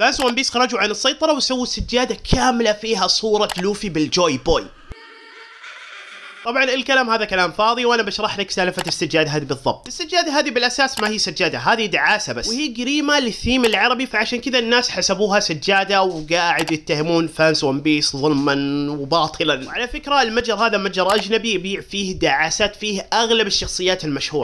فانس ون بيس خرجوا عن السيطرة وسووا سجادة كاملة فيها صورة لوفي بالجوي بوي طبعا الكلام هذا كلام فاضي وانا بشرح لك سالفه السجاده هذه بالضبط السجاده هذه بالاساس ما هي سجاده هذه دعاسه بس وهي قريمه للثيم العربي فعشان كذا الناس حسبوها سجاده وقاعد يتهمون فانس ون بيس ظلما وباطلا وعلى فكره المتجر هذا متجر اجنبي يبيع فيه دعاسات فيه اغلب الشخصيات المشهوره